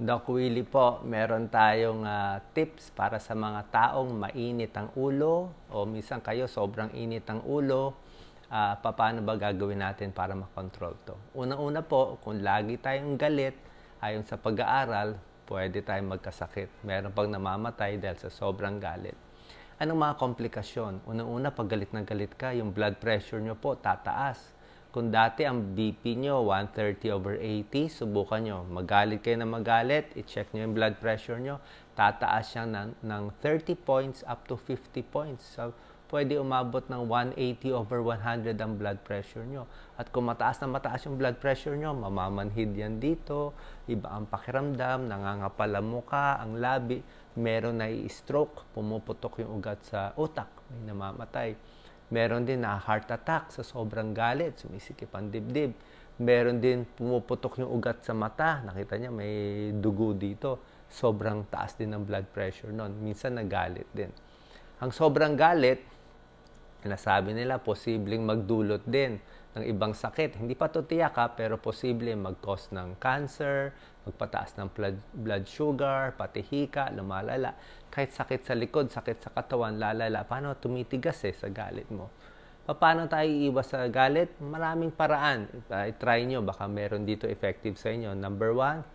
Doc Willie po, meron tayong uh, tips para sa mga taong mainit ang ulo o minsan kayo sobrang init ang ulo. Uh, ah, paano ba gagawin natin para makontrol to? Una-una po, kung lagi tayong galit ayon sa pag-aaral, pwede tayong magkasakit. Meron pang namamatay dahil sa sobrang galit. Anong mga komplikasyon? Una-una, pag galit na galit ka, yung blood pressure nyo po tataas kung dati ang BP nyo 130 over 80, subukan nyo. Magalit kayo na magalit, i-check nyo yung blood pressure nyo. Tataas siya ng, ng 30 points up to 50 points. So, pwede umabot ng 180 over 100 ang blood pressure nyo. At kung mataas na mataas yung blood pressure nyo, mamamanhid yan dito, iba ang pakiramdam, nangangapal ang muka, ang labi, meron na i-stroke, pumuputok yung ugat sa utak, may namamatay. Meron din na heart attack sa sobrang galit, sumisikip ang dibdib. Meron din pumuputok yung ugat sa mata. Nakita niya may dugo dito. Sobrang taas din ng blood pressure noon. Minsan nagalit din. Ang sobrang galit, nasabi nila, posibleng magdulot din ng ibang sakit. Hindi pa to tiyak pero posible mag-cause ng cancer, magpataas ng blood sugar, pati hika, lumalala. Kahit sakit sa likod, sakit sa katawan, lalala. Paano tumitigas eh sa galit mo? Paano tayo iiwas sa galit? Maraming paraan. I ah, try nyo, baka meron dito effective sa inyo. Number one,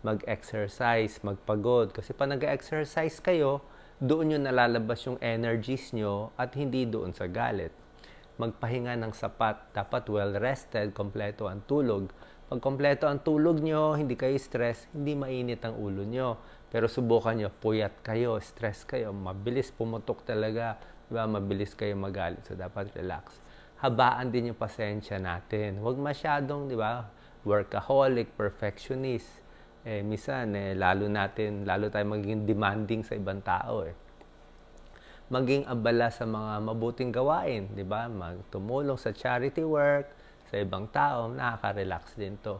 mag-exercise, magpagod. Kasi pa nag-exercise kayo, doon nyo nalalabas yung energies nyo at hindi doon sa galit magpahinga ng sapat. Dapat well-rested, kompleto ang tulog. Pag kompleto ang tulog nyo, hindi kayo stress, hindi mainit ang ulo nyo. Pero subukan nyo, puyat kayo, stress kayo, mabilis pumutok talaga, diba? mabilis kayo magalit. So, dapat relax. Habaan din yung pasensya natin. Huwag masyadong, di ba, workaholic, perfectionist. Eh, misan, eh, lalo natin, lalo tayo maging demanding sa ibang tao eh maging abala sa mga mabuting gawain, di ba? Magtumulong sa charity work, sa ibang tao, nakaka-relax din to.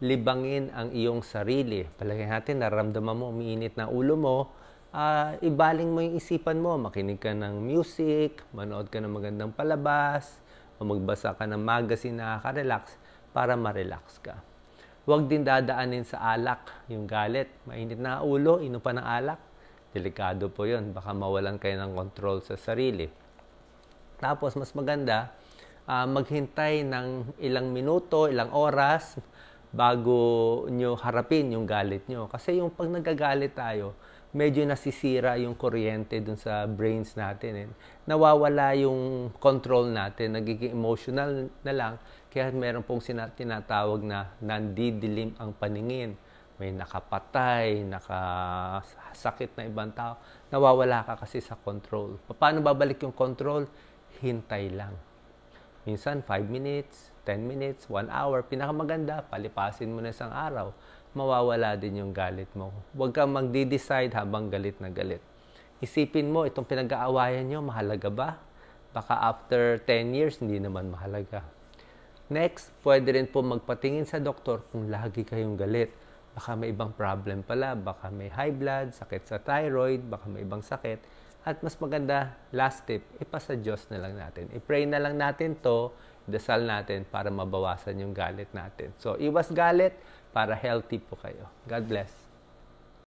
Libangin ang iyong sarili. Palagi natin, nararamdaman mo, umiinit na ulo mo, uh, ibaling mo yung isipan mo. Makinig ka ng music, manood ka ng magandang palabas, o magbasa ka ng magazine na nakaka-relax para ma-relax ka. Huwag din dadaanin sa alak yung galit. Mainit na ulo, inupa ng alak Delikado po yun. Baka mawalan kayo ng control sa sarili. Tapos, mas maganda, uh, maghintay ng ilang minuto, ilang oras, bago nyo harapin yung galit nyo. Kasi yung pag nagagalit tayo, medyo nasisira yung kuryente dun sa brains natin. Eh. Nawawala yung control natin, nagiging emotional na lang. Kaya meron pong sinat- tinatawag na nandidilim ang paningin may nakapatay, nakasakit na ibang tao, nawawala ka kasi sa control. Paano babalik yung control? Hintay lang. Minsan 5 minutes, 10 minutes, 1 hour, pinakamaganda, palipasin mo na isang araw, mawawala din yung galit mo. Huwag kang magde-decide habang galit na galit. Isipin mo, itong pinag-aawayan nyo, mahalaga ba? Baka after 10 years, hindi naman mahalaga. Next, pwede rin po magpatingin sa doktor kung lagi kayong galit baka may ibang problem pala, baka may high blood, sakit sa thyroid, baka may ibang sakit. At mas maganda, last tip, ipasa Diyos na lang natin. I-pray na lang natin to, dasal natin para mabawasan yung galit natin. So, iwas galit para healthy po kayo. God bless.